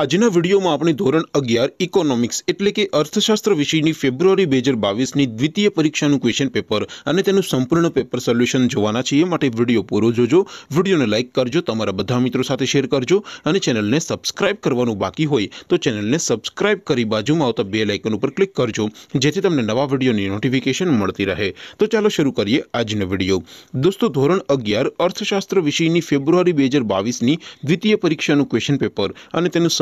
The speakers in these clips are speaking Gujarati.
આજના વિડીયોમાં આપણે ધોરણ અગિયાર ઇકોનોમિક્સ એટલે કે અર્થશાસ્ત્ર વિષયની ફેબ્રુઆરી બે હજાર બાવીસની દ્વિતીય પરીક્ષાનું ક્વેશ્ચન પેપર અને તેનું સંપૂર્ણ પેપર સોલ્યુશન જોવાના છીએ એ માટે વિડીયો પૂરો જોજો વિડીયોને લાઇક કરજો તમારા બધા મિત્રો સાથે શેર કરજો અને ચેનલને સબસ્ક્રાઇબ કરવાનું બાકી હોય તો ચેનલને સબસ્ક્રાઇબ કરી બાજુમાં આવતા બે લાઇકન ઉપર ક્લિક કરજો જેથી તમને નવા વિડીયોની નોટિફિકેશન મળતી રહે તો ચાલો શરૂ કરીએ આજનો વિડીયો દોસ્તો ધોરણ અગિયાર અર્થશાસ્ત્ર વિષયની ફેબ્રુઆરી બે હજાર બાવીસની દ્વિતીય પરીક્ષાનું ક્વેશ્ચન પેપર અને તેનું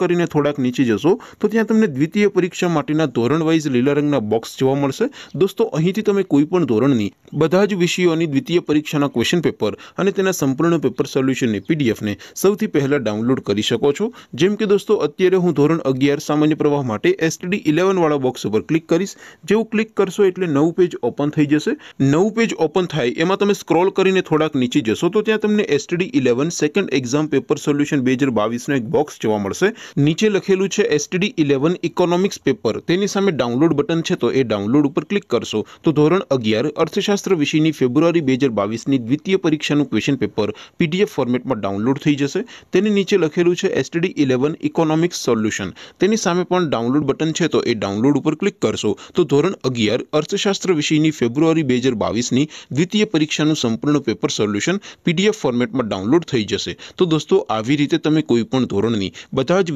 કરીને થોડાક નીચે જશો તો ત્યાં તમને દ્વિતીય પરીક્ષા માટેના ધોરણ વાઇઝ લીલા રંગના બોક્સ જોવા મળશે દોસ્તો અહીંથી તમે કોઈ પણ ધોરણની બધા જ વિષયોની દ્વિતીય પરીક્ષાના ક્વેશ્ચન પેપર અને તેના સંપૂર્ણ પેપર સોલ્યુશનની પીડીએફને સૌથી પહેલાં ડાઉનલોડ કરી શકો છો જેમ કે દોસ્તો અત્યારે હું ધોરણ અગિયાર સામાન્ય પ્રવાહ માટે એસટીડી વાળા બોક્સ ઉપર ક્લિક કરીશ જેવું ક્લિક કરશો એટલે નવું પેજ ઓપન થઈ જશે નવું પેજ ઓપન થાય એમાં તમે સ્ક્રોલ કરીને થોડાક નીચે જશો તો ત્યાં તમને STD eleven second exam paper solution બે હજાર બાવીસનો એક બોક્સ જોવા મળશે નીચે લખેલું છે એસટીડી ઇલેવન ઇકોનોમિક્સ પેપર તેની સામે ડાઉનલોડ બટન છે તો એ ડાઉનલોડ ઉપર ક્લિક કરશો તો ધોરણ અગિયાર અર્થશાસ્ત્ર વિષયની ફેબ્રુઆરી બે હજાર બાવીસની દ્વિતીય પરીક્ષાનું ક્વેશ્ચન પેપર પીડીએફ ફોર્મેટમાં ડાઉનલોડ થઈ જશે તેની નીચે લખેલું છે એસટીડી ઇલેવન ઇકોનોમિક્સ સોલ્યુશન તેની સામે પણ ડાઉનલોડ બટન છે તો એ ડાઉનલોડ ઉપર ક્લિક કરશો તો ધોરણ અગિયાર અર્થશાસ્ત્ર વિષયની ફેબ્રુઆરી બે હજાર બાવીસની દ્વિતીય પરીક્ષાનું સંપૂર્ણ પેપર સોલ્યુશન પીડીએફ ફોર્મેટમાં ડાઉનલોડ થઈ જશે તો દોસ્તો આવી રીતે તમે કોઈ પણ ધોરણની બધા જ